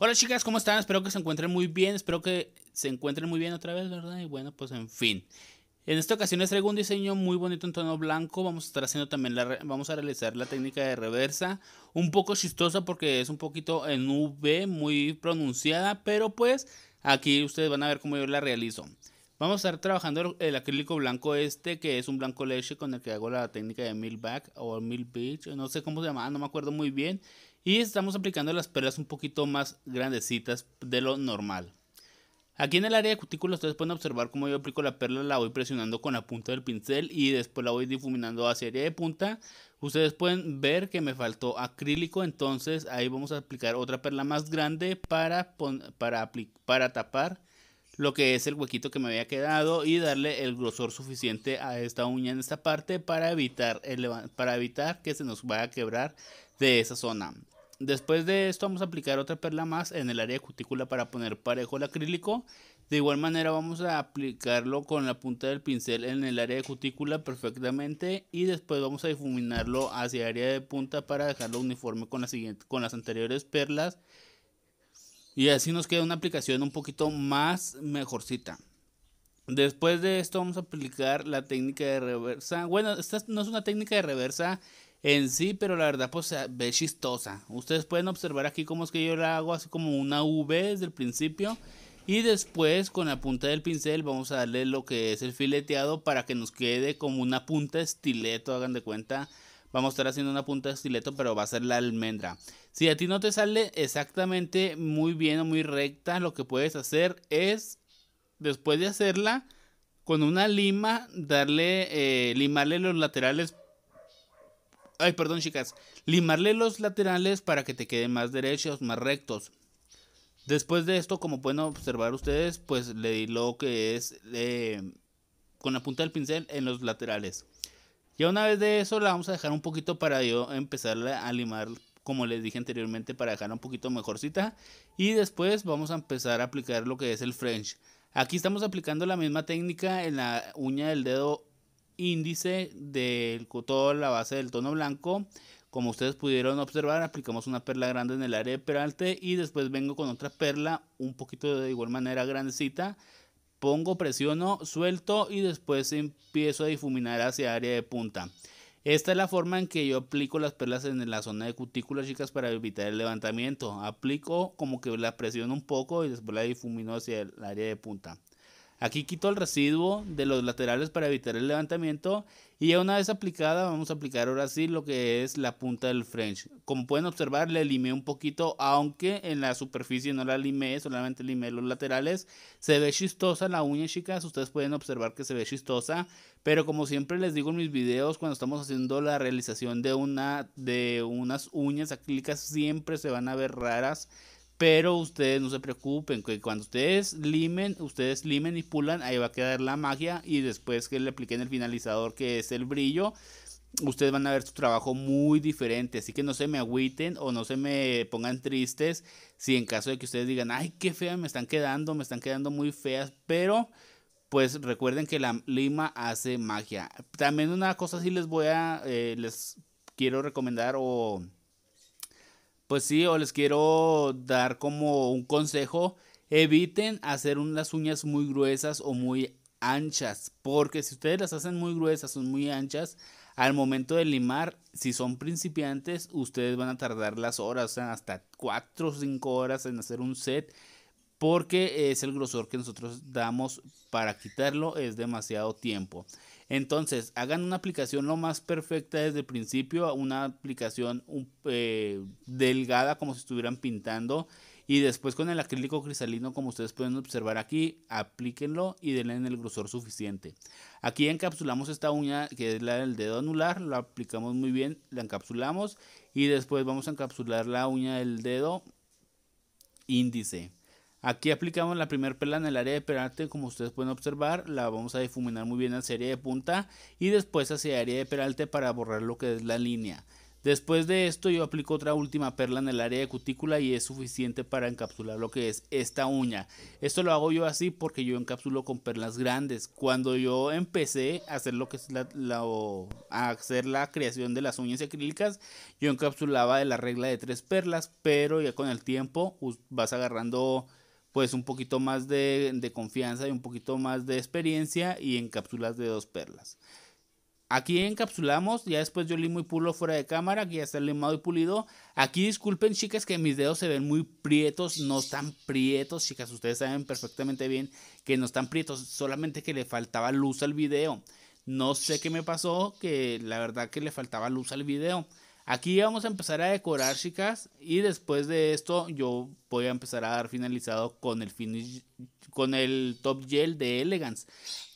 Hola chicas, ¿cómo están? Espero que se encuentren muy bien, espero que se encuentren muy bien otra vez, ¿verdad? Y bueno, pues en fin. En esta ocasión les traigo un diseño muy bonito en tono blanco, vamos a estar haciendo también la vamos a realizar la técnica de reversa, un poco chistosa porque es un poquito en V, muy pronunciada, pero pues aquí ustedes van a ver cómo yo la realizo. Vamos a estar trabajando el acrílico blanco este, que es un blanco leche con el que hago la técnica de mil back o Mil Beach, no sé cómo se llama, no me acuerdo muy bien y estamos aplicando las perlas un poquito más grandecitas de lo normal. Aquí en el área de cutícula ustedes pueden observar cómo yo aplico la perla, la voy presionando con la punta del pincel y después la voy difuminando hacia área de punta. Ustedes pueden ver que me faltó acrílico, entonces ahí vamos a aplicar otra perla más grande para, para, para tapar lo que es el huequito que me había quedado y darle el grosor suficiente a esta uña en esta parte para evitar, para evitar que se nos vaya a quebrar de esa zona. Después de esto vamos a aplicar otra perla más en el área de cutícula para poner parejo el acrílico. De igual manera vamos a aplicarlo con la punta del pincel en el área de cutícula perfectamente y después vamos a difuminarlo hacia el área de punta para dejarlo uniforme con, con las anteriores perlas. Y así nos queda una aplicación un poquito más mejorcita. Después de esto vamos a aplicar la técnica de reversa. Bueno, esta no es una técnica de reversa en sí, pero la verdad pues eh, ve chistosa. Ustedes pueden observar aquí cómo es que yo la hago así como una V desde el principio. Y después con la punta del pincel vamos a darle lo que es el fileteado para que nos quede como una punta estileto, hagan de cuenta. Vamos a estar haciendo una punta de estileto, pero va a ser la almendra. Si a ti no te sale exactamente muy bien o muy recta, lo que puedes hacer es, después de hacerla, con una lima, darle, eh, limarle los laterales Ay, perdón, chicas. Limarle los laterales para que te queden más derechos, más rectos. Después de esto, como pueden observar ustedes, pues le di lo que es eh, con la punta del pincel en los laterales. Ya una vez de eso, la vamos a dejar un poquito para yo empezar a limar, como les dije anteriormente, para dejar un poquito mejorcita. Y después vamos a empezar a aplicar lo que es el French. Aquí estamos aplicando la misma técnica en la uña del dedo índice del toda la base del tono blanco. Como ustedes pudieron observar, aplicamos una perla grande en el área de peralte y después vengo con otra perla un poquito de igual manera grandecita. Pongo, presiono, suelto y después empiezo a difuminar hacia área de punta. Esta es la forma en que yo aplico las perlas en la zona de cutícula, chicas, para evitar el levantamiento. Aplico como que la presiono un poco y después la difumino hacia el área de punta. Aquí quito el residuo de los laterales para evitar el levantamiento y una vez aplicada vamos a aplicar ahora sí lo que es la punta del French. Como pueden observar le limé un poquito aunque en la superficie no la limé, solamente limé los laterales. Se ve chistosa la uña chicas, ustedes pueden observar que se ve chistosa, pero como siempre les digo en mis videos cuando estamos haciendo la realización de, una, de unas uñas acrílicas siempre se van a ver raras pero ustedes no se preocupen, que cuando ustedes limen, ustedes limen y pulan, ahí va a quedar la magia y después que le apliquen el finalizador que es el brillo, ustedes van a ver su trabajo muy diferente. Así que no se me agüiten o no se me pongan tristes si en caso de que ustedes digan, ay, qué fea me están quedando, me están quedando muy feas, pero pues recuerden que la lima hace magia. También una cosa sí les voy a, eh, les quiero recomendar o pues sí, o les quiero dar como un consejo, eviten hacer unas uñas muy gruesas o muy anchas, porque si ustedes las hacen muy gruesas o muy anchas, al momento de limar, si son principiantes, ustedes van a tardar las horas, o sea, hasta 4 o 5 horas en hacer un set porque es el grosor que nosotros damos para quitarlo, es demasiado tiempo. Entonces, hagan una aplicación lo más perfecta desde el principio, una aplicación eh, delgada como si estuvieran pintando y después con el acrílico cristalino como ustedes pueden observar aquí, aplíquenlo y denle el grosor suficiente. Aquí encapsulamos esta uña que es la del dedo anular, la aplicamos muy bien, la encapsulamos y después vamos a encapsular la uña del dedo índice. Aquí aplicamos la primera perla en el área de peralte, como ustedes pueden observar, la vamos a difuminar muy bien hacia área de punta y después hacia área de peralte para borrar lo que es la línea. Después de esto yo aplico otra última perla en el área de cutícula y es suficiente para encapsular lo que es esta uña. Esto lo hago yo así porque yo encapsulo con perlas grandes. Cuando yo empecé a hacer lo que es la a hacer la creación de las uñas acrílicas, yo encapsulaba de la regla de tres perlas, pero ya con el tiempo vas agarrando pues un poquito más de, confianza y un poquito más de experiencia y en cápsulas de dos perlas. Aquí encapsulamos, ya después yo limo y pulo fuera de cámara, aquí ya está limado y pulido. Aquí disculpen chicas que mis dedos se ven muy prietos, no están prietos, chicas, ustedes saben perfectamente bien que no están prietos, solamente que le faltaba luz al video. No sé qué me pasó, que la verdad que le faltaba luz al video. Aquí vamos a empezar a decorar, chicas. Y después de esto yo voy a empezar a dar finalizado con el, finish, con el top gel de Elegance.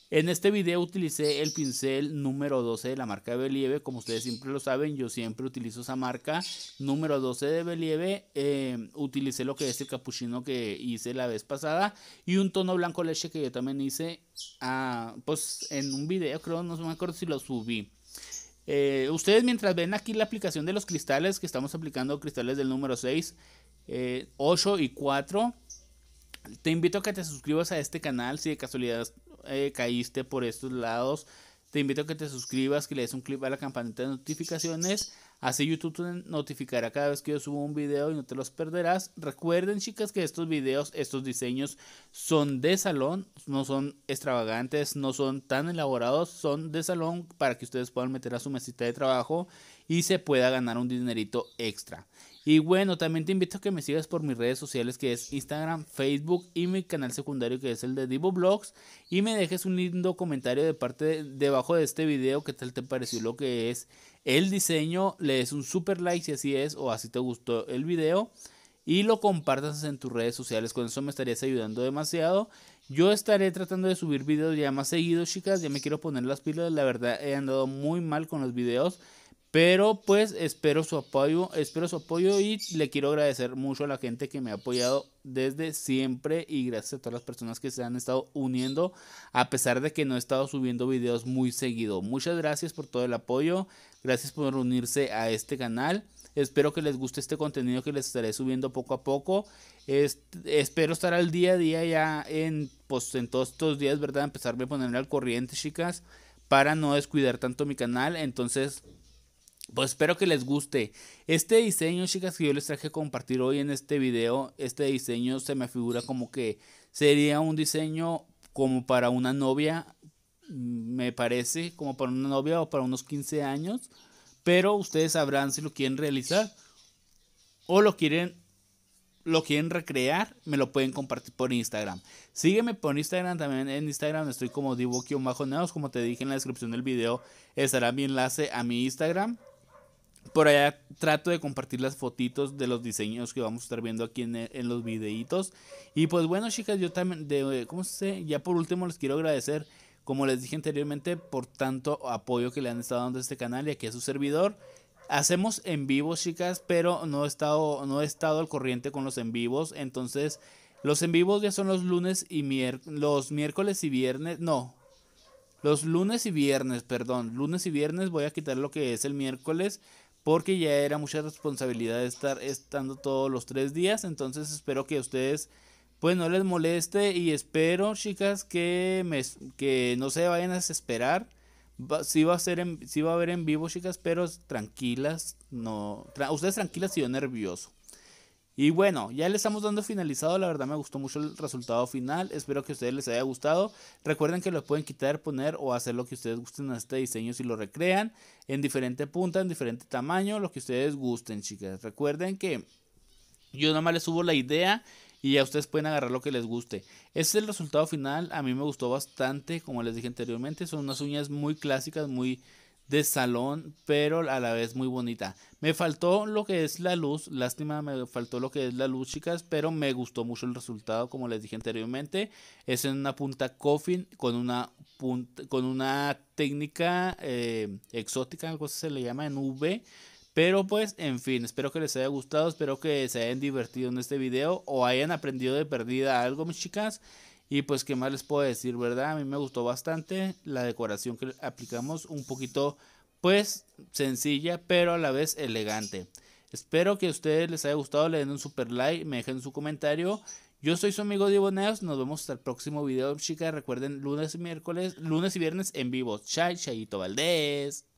En este video utilicé el pincel número 12 de la marca Believe, como ustedes siempre lo saben, yo siempre utilizo esa marca número 12 de Believe, eh, utilicé lo que es el capuchino que hice la vez pasada y un tono blanco leche que yo también hice, ah, pues en un video creo, no me acuerdo si lo subí. Eh, ustedes mientras ven aquí la aplicación de los cristales, que estamos aplicando cristales del número 6, 8 eh, y 4, te invito a que te suscribas a este canal si de casualidad eh, caíste por estos lados. Te invito a que te suscribas, que le des un clip a la campanita de notificaciones, Así YouTube te notificará cada vez que yo subo un video y no te los perderás. Recuerden chicas que estos videos, estos diseños son de salón, no son extravagantes, no son tan elaborados, son de salón para que ustedes puedan meter a su mesita de trabajo y se pueda ganar un dinerito extra. Y bueno, también te invito a que me sigas por mis redes sociales que es Instagram, Facebook y mi canal secundario que es el de Divo Blogs. Y me dejes un lindo comentario de parte debajo de este video, qué tal te pareció lo que es el diseño. Le des un super like si así es o así te gustó el video. Y lo compartas en tus redes sociales, con eso me estarías ayudando demasiado. Yo estaré tratando de subir videos ya más seguidos, chicas. Ya me quiero poner las pilas. La verdad, he andado muy mal con los videos. Pero pues espero su apoyo, espero su apoyo y le quiero agradecer mucho a la gente que me ha apoyado desde siempre y gracias a todas las personas que se han estado uniendo a pesar de que no he estado subiendo videos muy seguido. Muchas gracias por todo el apoyo, gracias por unirse a este canal. Espero que les guste este contenido que les estaré subiendo poco a poco. espero estar al día a día ya en, pues, en todos estos días, ¿verdad? Empezarme a ponerme al corriente, chicas, para no descuidar tanto mi canal. Entonces, pues espero que les guste. Este diseño, chicas, que yo les traje a compartir hoy en este video, este diseño se me figura como que sería un diseño como para una novia, mm, me parece, como para una novia o para unos 15 años. Pero ustedes sabrán si lo quieren realizar o lo quieren lo quieren recrear, me lo pueden compartir por Instagram. Sígueme por Instagram también. En Instagram estoy como divo Como te dije en la descripción del video, estará mi enlace a mi Instagram. Por allá trato de compartir las fotitos de los diseños que vamos a estar viendo aquí en, los videitos. Y pues bueno, chicas, yo también, de, ¿cómo se? Ya por último les quiero agradecer, como les dije anteriormente, por tanto apoyo que le han estado dando a este canal y aquí a su servidor. Hacemos en vivos, chicas, pero no he estado, no he estado al corriente con los en vivos. Entonces, los en vivos ya son los lunes y los miércoles y viernes, no. Los lunes y viernes, perdón, lunes y viernes voy a quitar lo que es el miércoles porque ya era mucha responsabilidad estar estando todos los tres días. Entonces espero que a ustedes pues no les moleste y espero chicas que, me, que no se vayan a desesperar. Si va a ser en, va a haber en vivo chicas, pero tranquilas, no. ustedes tranquilas y yo nervioso. Y bueno, ya le estamos dando finalizado. La verdad me gustó mucho el resultado final. Espero que a ustedes les haya gustado. Recuerden que lo pueden quitar, poner o hacer lo que ustedes gusten a este diseño si lo recrean. En diferente punta, en diferente tamaño, lo que ustedes gusten, chicas. Recuerden que yo nada más les subo la idea y ya ustedes pueden agarrar lo que les guste. Este es el resultado final. A mí me gustó bastante, como les dije anteriormente. Son unas uñas muy clásicas, muy de salón, pero a la vez muy bonita. Me faltó lo que es la luz, lástima, me faltó lo que es la luz, chicas, pero me gustó mucho el resultado, como les dije anteriormente. Es en una punta coffin con una, punta, con una técnica eh, exótica, algo se le llama en V. Pero pues, en fin, espero que les haya gustado, espero que se hayan divertido en este video o hayan aprendido de perdida algo, mis chicas. Y pues, ¿qué más les puedo decir, verdad? A mí me gustó bastante la decoración que aplicamos, un poquito, pues, sencilla, pero a la vez elegante. Espero que a ustedes les haya gustado, le den un super like, me dejen su comentario. Yo soy su amigo Diego Neos, nos vemos hasta el próximo video, chicas. Recuerden, lunes y miércoles, lunes y viernes en vivo. Chay, Chayito Valdés.